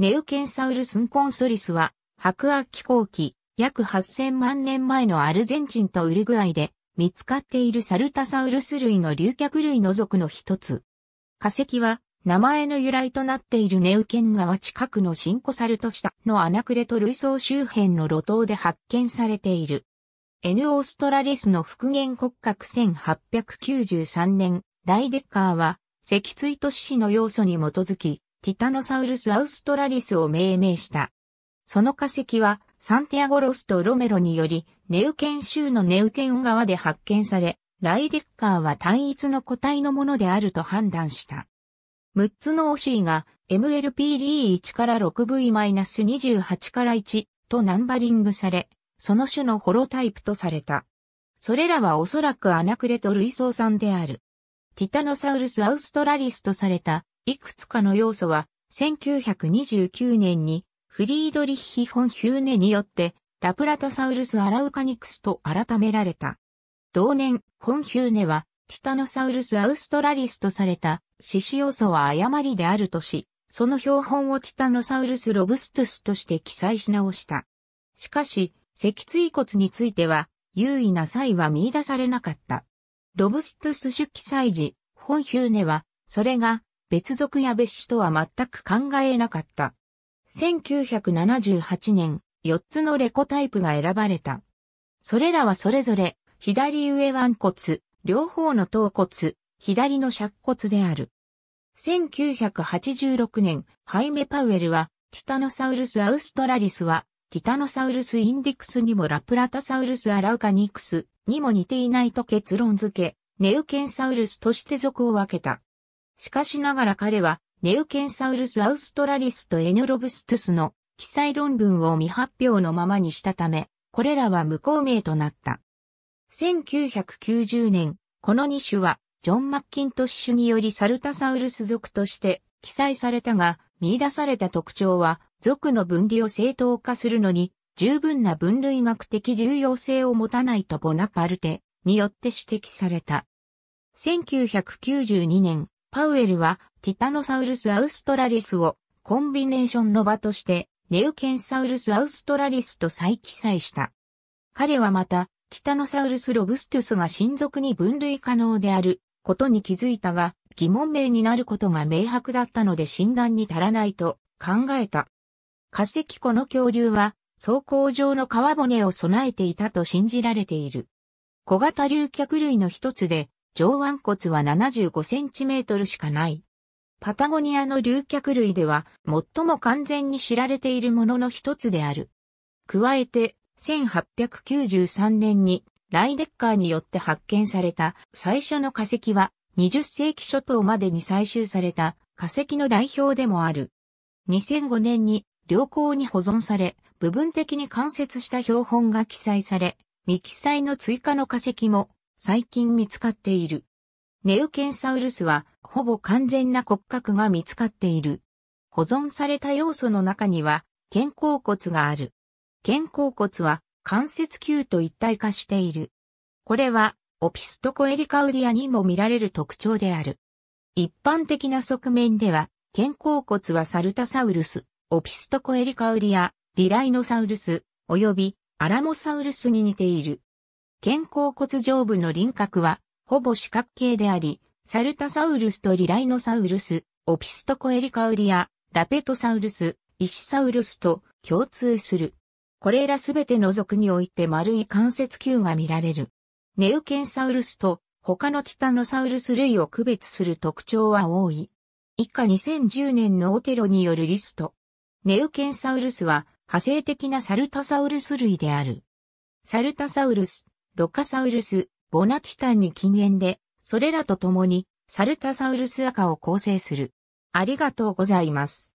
ネウケンサウルスンコンソリスは、白亜紀後期、約8000万年前のアルゼンチンとウルグアイで、見つかっているサルタサウルス類の竜脚類の属の一つ。化石は、名前の由来となっているネウケン川近くのシンコサルト下のアナクレト類層周辺の路頭で発見されている。N オーストラリスの復元骨格1893年、ライデッカーは、脊椎都市の要素に基づき、ティタノサウルス・アウストラリスを命名した。その化石は、サンティアゴロスとロメロにより、ネウケン州のネウケン川で発見され、ライデッカーは単一の個体のものであると判断した。6つのオシーが MLPD1 から 6V-28 から1とナンバリングされ、その種のホロタイプとされた。それらはおそらくアナクレト類層産である。ティタノサウルス・アウストラリスとされたいくつかの要素は、1929年にフリードリッヒ・フォン・ヒューネによってラプラタサウルス・アラウカニクスと改められた。同年、フォン・ヒューネはティタノサウルス・アウストラリスとされた獅子要素は誤りであるとし、その標本をティタノサウルス・ロブストゥスとして記載し直した。しかし、脊椎骨については、優位な際は見出されなかった。ロブストゥス出記載時、フォン・ヒューネは、それが別族や別種とは全く考えなかった。1978年、4つのレコタイプが選ばれた。それらはそれぞれ、左上腕骨、両方の頭骨、左の尺骨である。1986年、ハイメ・パウエルは、ティタノサウルス・アウストラリスは、ティタノサウルス・インディクスにもラプラタサウルス・アラウカニクスにも似ていないと結論付け、ネウケンサウルスとして属を分けた。しかしながら彼は、ネウケンサウルス・アウストラリスとエヌロブストゥスの記載論文を未発表のままにしたため、これらは無効名となった。1990年、この2種は、ジョン・マッキントッシュによりサルタサウルス属として記載されたが、見出された特徴は、属の分離を正当化するのに、十分な分類学的重要性を持たないとボナパルテによって指摘された。1992年、パウエルはティタノサウルス・アウストラリスをコンビネーションの場としてネウケンサウルス・アウストラリスと再記載した。彼はまたティタノサウルス・ロブストゥスが親族に分類可能であることに気づいたが疑問名になることが明白だったので診断に足らないと考えた。化石湖の恐竜は走行上の川骨を備えていたと信じられている。小型竜脚類の一つで上腕骨は 75cm しかない。パタゴニアの竜脚類では最も完全に知られているものの一つである。加えて、1893年にライデッカーによって発見された最初の化石は20世紀初頭までに採集された化石の代表でもある。2005年に良好に保存され、部分的に関節した標本が記載され、未記載の追加の化石も最近見つかっている。ネウケンサウルスはほぼ完全な骨格が見つかっている。保存された要素の中には肩甲骨がある。肩甲骨は関節球と一体化している。これはオピストコエリカウリアにも見られる特徴である。一般的な側面では、肩甲骨はサルタサウルス、オピストコエリカウリア、リライノサウルス、及びアラモサウルスに似ている。肩甲骨上部の輪郭は、ほぼ四角形であり、サルタサウルスとリライノサウルス、オピストコエリカウリア、ラペトサウルス、イシサウルスと共通する。これらすべての属において丸い関節球が見られる。ネウケンサウルスと他のティタノサウルス類を区別する特徴は多い。以下2010年のオテロによるリスト。ネウケンサウルスは派生的なサルタサウルス類である。サルタサウルス、ロカサウルス、ボナティタンに禁煙で、それらと共に、サルタサウルス赤を構成する。ありがとうございます。